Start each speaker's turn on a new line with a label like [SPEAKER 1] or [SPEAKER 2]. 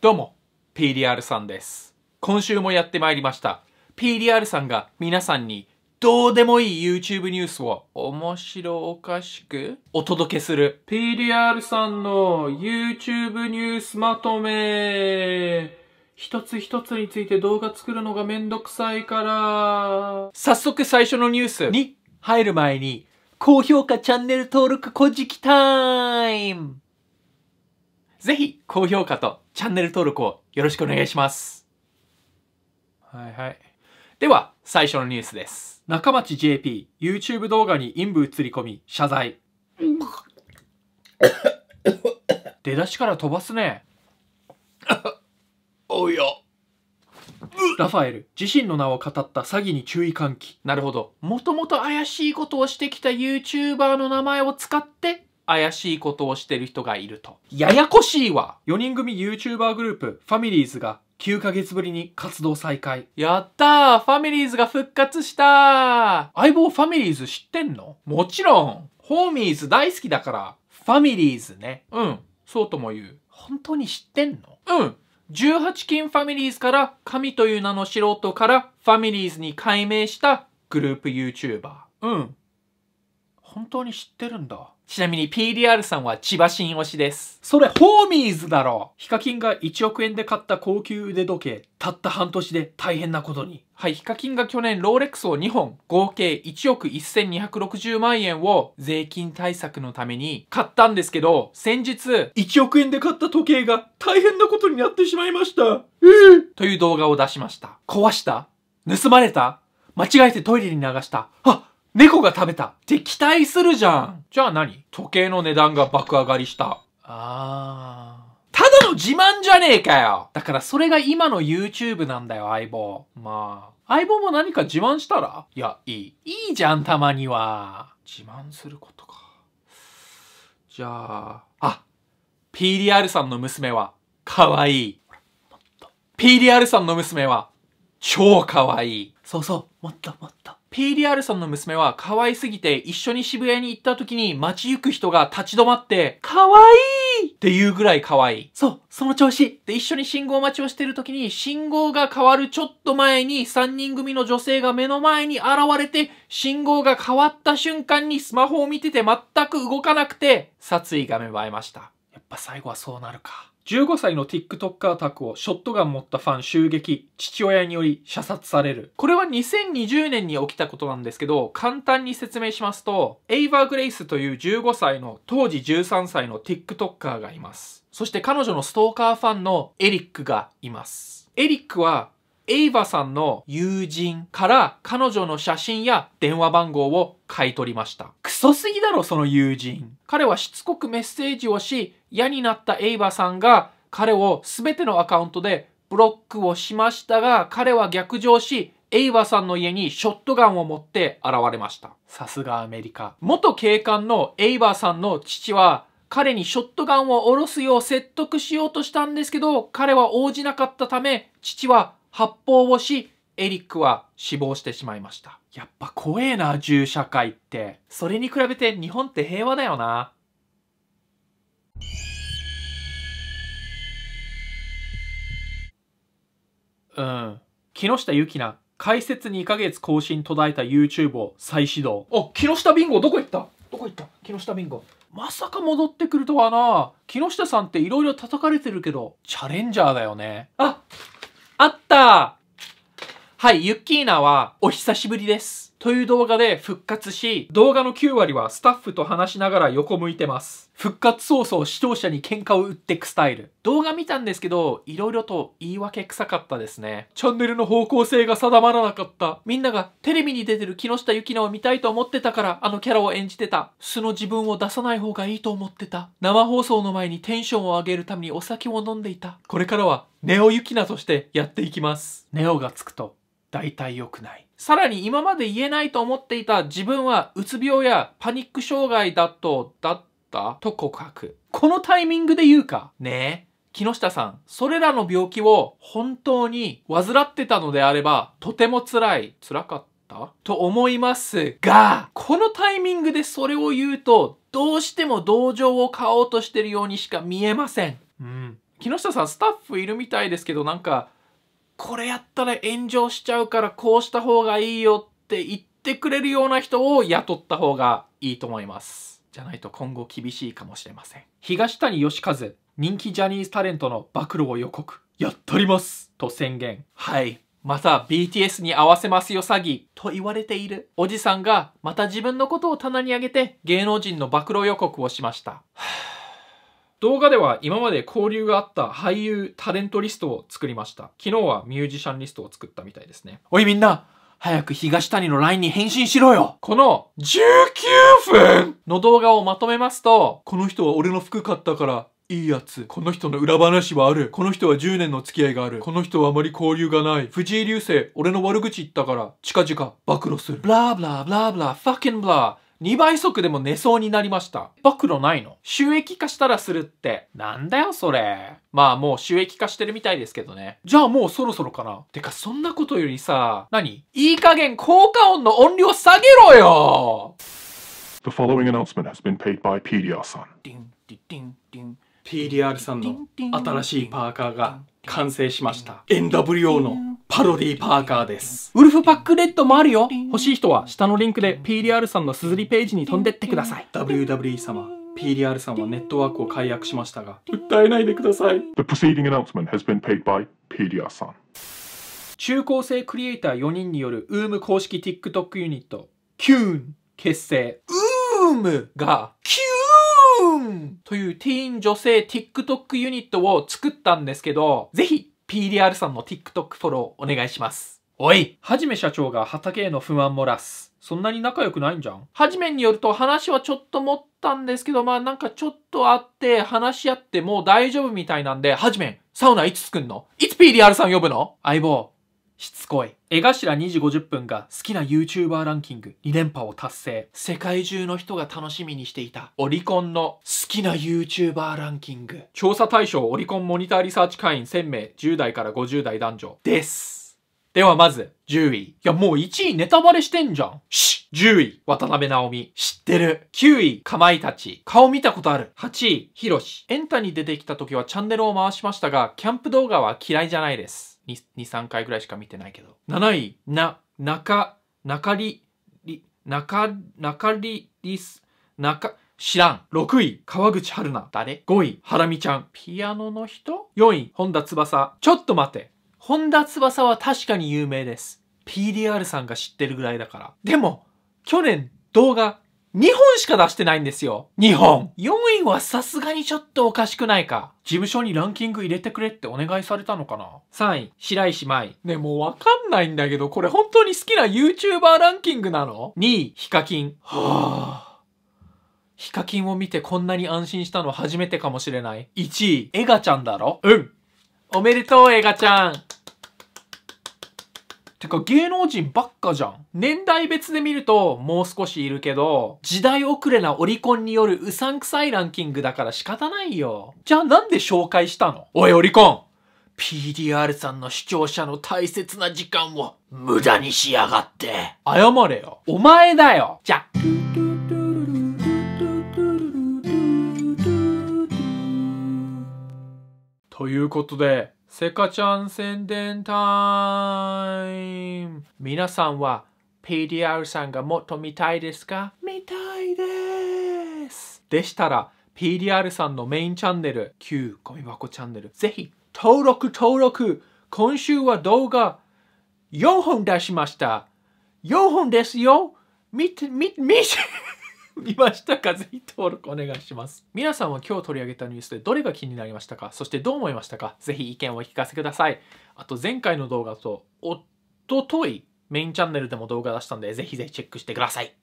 [SPEAKER 1] どうも、PDR さんです。今週もやってまいりました。PDR さんが皆さんにどうでもいい YouTube ニュースを面白おかしくお届けする PDR さんの YouTube ニュースまとめ一つ一つについて動画作るのがめんどくさいから早速最初のニュースに入る前に高評価、チャンネル登録、こじきタイムぜひ、高評価とチャンネル登録をよろしくお願いします。はいはい。では、最初のニュースです。中町 JP、YouTube 動画に陰部映り込み、謝罪。出だしから飛ばすね。おや。ラファエル自身の名を語った詐欺に注意喚起なるほどもともと怪しいことをしてきた YouTuber の名前を使って怪しいことをしてる人がいるとややこしいわ4人組 YouTuber グループファミリーズが9ヶ月ぶりに活動再開。やったーファミリーズが復活した相棒ファミリーズ知ってんのもちろんホーミーズ大好きだから、ファミリーズね。うん、そうとも言う。本当に知ってんのうん、18金ファミリーズから神という名の素人からファミリーズに改名したグループ YouTuber。うん。本当に知ってるんだ。ちなみに PDR さんは千葉新推しです。それホーミーズだろヒカキンが1億円で買った高級腕時計、たった半年で大変なことに。はい、ヒカキンが去年ローレックスを2本、合計1億1260万円を税金対策のために買ったんですけど、先日、1億円で買った時計が大変なことになってしまいました。えー、という動画を出しました。壊した盗まれた間違えてトイレに流した。あっ猫が食べたって期待するじゃん。じゃあ何時計の値段が爆上がりした。あー。ただの自慢じゃねえかよだからそれが今の YouTube なんだよ、相棒。まあ。相棒も何か自慢したらいや、いい。いいじゃん、たまには。自慢することか。じゃあ、あ、PDR さんの娘は、可愛いい。PDR さんの娘は、超可愛いい。そうそう、もっともっと。PDR さんの娘は可愛すぎて一緒に渋谷に行った時に街行く人が立ち止まって、可愛いっていうぐらい可愛い。そう、その調子。で、一緒に信号待ちをしてる時に信号が変わるちょっと前に3人組の女性が目の前に現れて、信号が変わった瞬間にスマホを見てて全く動かなくて、殺意が芽生えました。やっぱ最後はそうなるか。15歳の TikToker 宅をショットガン持ったファン襲撃、父親により射殺される。これは2020年に起きたことなんですけど、簡単に説明しますと、エイバー・グレイスという15歳の当時13歳の TikToker がいます。そして彼女のストーカーファンのエリックがいます。エリックはエイバさんの友人から彼女の写真や電話番号を買い取りました。クソすぎだろ、その友人。彼はしつこくメッセージをし、嫌になったエイバさんが彼を全てのアカウントでブロックをしましたが、彼は逆上し、エイバさんの家にショットガンを持って現れました。さすがアメリカ。元警官のエイバーさんの父は、彼にショットガンを下ろすよう説得しようとしたんですけど、彼は応じなかったため、父は発砲をし、エリックは死亡してしまいました。やっぱ怖えな、銃社会って。それに比べて日本って平和だよな。うん。木下ゆきな、解説2ヶ月更新途絶えた YouTube を再始動。あ、木下ビンゴどこ行ったどこ行った木下ビンゴ。まさか戻ってくるとはな。木下さんって色々叩かれてるけど、チャレンジャーだよね。ああったはい、ユッキーナはお久しぶりです。という動画で復活し、動画の9割はスタッフと話しながら横向いてます。復活早々視聴者に喧嘩を売ってくスタイル。動画見たんですけど、色々と言い訳臭かったですね。チャンネルの方向性が定まらなかった。みんながテレビに出てる木下ゆきなを見たいと思ってたから、あのキャラを演じてた。素の自分を出さない方がいいと思ってた。生放送の前にテンションを上げるためにお酒を飲んでいた。これからはネオゆきなとしてやっていきます。ネオがつくと大体良くない。さらに今まで言えないと思っていた自分はうつ病やパニック障害だと、だったと告白。このタイミングで言うか。ねえ。木下さん、それらの病気を本当に患ってたのであれば、とても辛い。辛かったと思いますが、このタイミングでそれを言うと、どうしても同情を買おうとしてるようにしか見えません。うん。木下さん、スタッフいるみたいですけど、なんか、これやったら炎上しちゃうからこうした方がいいよって言ってくれるような人を雇った方がいいと思います。じゃないと今後厳しいかもしれません。東谷義和、人気ジャニーズタレントの暴露を予告。やっとりますと宣言。はい。また BTS に合わせますよ詐欺と言われているおじさんがまた自分のことを棚に上げて芸能人の暴露予告をしました。はぁ動画では今まで交流があった俳優タレントリストを作りました。昨日はミュージシャンリストを作ったみたいですね。おいみんな早く東谷の LINE に返信しろよこの19分の動画をまとめますと、この人は俺の服買ったからいいやつ。この人の裏話はある。この人は10年の付き合いがある。この人はあまり交流がない。藤井流星、俺の悪口言ったから、近々暴露する。ブラーブラーブラーブラー、ファッキンブラー。2倍速でも寝そうになりました。暴露ないの収益化したらするって。なんだよ、それ。まあもう収益化してるみたいですけどね。じゃあもうそろそろかな。てか、そんなことよりさ、何いい加減効果音の音量下げろよ The following announcement has been paid by PDR TDR さんの新しいパーカーが完成しました NWO のパロディパーカーですウルフパックレッドもあるよ欲しい人は下のリンクで PDR さんのすずりページに飛んでってください WWE 様 PDR さんはネットワークを解約しましたが訴えないでください The preceding announcement has been paid by PDR さん中高生クリエイター4人によるウーム公式 TikTok ユニット q ューン結成ウームがンンというティーン女性 TikTok ユニットを作ったんですけど、ぜひ PDR さんの TikTok フォローお願いします。おいはじめ社長が畑への不満漏らす。そんなに仲良くないんじゃんはじめによると話はちょっと持ったんですけど、まあなんかちょっとあって話し合ってもう大丈夫みたいなんで、はじめサウナいつ作んのいつ PDR さん呼ぶの相棒、しつこい。江頭2時50分が好きな YouTuber ランキング2連覇を達成。世界中の人が楽しみにしていたオリコンの好きな YouTuber ランキング。調査対象オリコンモニターリサーチ会員1000名10代から50代男女です。ではまず10位。いやもう1位ネタバレしてんじゃん。し !10 位渡辺直美。知ってる。9位かまいたち。顔見たことある。8位ひろし。エンタに出てきた時はチャンネルを回しましたが、キャンプ動画は嫌いじゃないです。23回ぐらいしか見てないけど7位な中中かり中中りす。な中知らん。6位、川口春奈。誰 ?5 位、ハラミちゃん。ピアノの人 ?4 位、本田翼。ちょっと待って。本田翼は確かに有名です。PDR さんが知ってるぐらいだから。でも、去年動画2本しか出してないんですよ。2本。4位はさすがにちょっとおかしくないか。事務所にランキング入れてくれってお願いされたのかな ?3 位、白石舞。ね、もうわかんないんだけど、これ本当に好きな YouTuber ランキングなの ?2 位、ヒカキン。はぁ、あ。ヒカキンを見てこんなに安心したの初めてかもしれない。1位、エガちゃんだろうんおめでとう、エガちゃんてか芸能人ばっかじゃん。年代別で見るともう少しいるけど、時代遅れなオリコンによるうさんくさいランキングだから仕方ないよ。じゃあなんで紹介したのおいオリコン !PDR さんの視聴者の大切な時間を無駄にしやがって。謝れよ。お前だよ。じゃ。ということで、セカちゃん宣伝タイム皆さんは PDR さんがもっと見たいですか見たいですでしたら PDR さんのメインチャンネル旧ゴミ箱チャンネルぜひ登録登録今週は動画4本出しました4本ですよ見て、見、見、見ましたかぜひ登録お願いします。皆さんは今日取り上げたニュースでどれが気になりましたかそしてどう思いましたかぜひ意見をお聞かせください。あと前回の動画とおとといメインチャンネルでも動画出したんで、ぜひぜひチェックしてください。